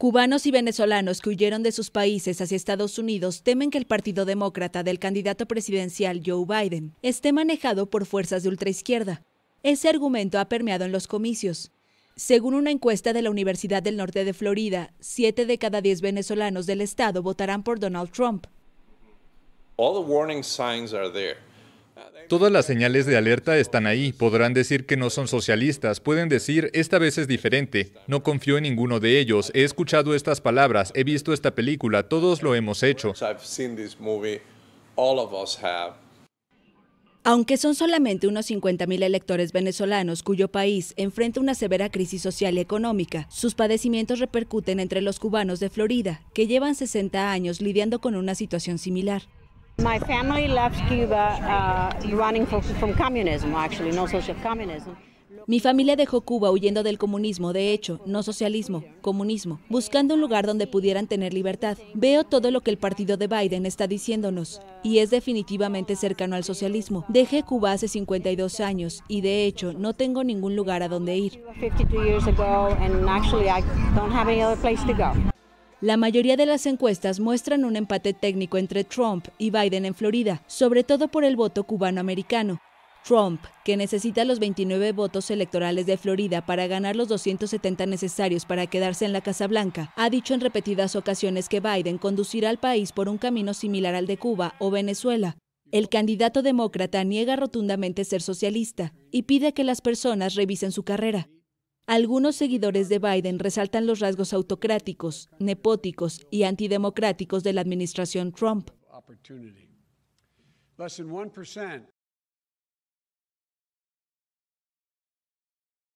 Cubanos y venezolanos que huyeron de sus países hacia Estados Unidos temen que el Partido Demócrata del candidato presidencial Joe Biden esté manejado por fuerzas de ultraizquierda. Ese argumento ha permeado en los comicios. Según una encuesta de la Universidad del Norte de Florida, siete de cada diez venezolanos del estado votarán por Donald Trump. Todas las señales de alerta están ahí. Podrán decir que no son socialistas, pueden decir, esta vez es diferente. No confío en ninguno de ellos. He escuchado estas palabras, he visto esta película, todos lo hemos hecho. Aunque son solamente unos 50.000 electores venezolanos cuyo país enfrenta una severa crisis social y económica, sus padecimientos repercuten entre los cubanos de Florida, que llevan 60 años lidiando con una situación similar. Cuba no Mi familia dejó Cuba huyendo del comunismo, de hecho, no socialismo, comunismo, buscando un lugar donde pudieran tener libertad. Veo todo lo que el partido de Biden está diciéndonos, y es definitivamente cercano al socialismo. Dejé Cuba hace 52 años y de hecho no tengo ningún lugar a donde ir. La mayoría de las encuestas muestran un empate técnico entre Trump y Biden en Florida, sobre todo por el voto cubano-americano. Trump, que necesita los 29 votos electorales de Florida para ganar los 270 necesarios para quedarse en la Casa Blanca, ha dicho en repetidas ocasiones que Biden conducirá al país por un camino similar al de Cuba o Venezuela. El candidato demócrata niega rotundamente ser socialista y pide que las personas revisen su carrera. Algunos seguidores de Biden resaltan los rasgos autocráticos, nepóticos y antidemocráticos de la administración Trump.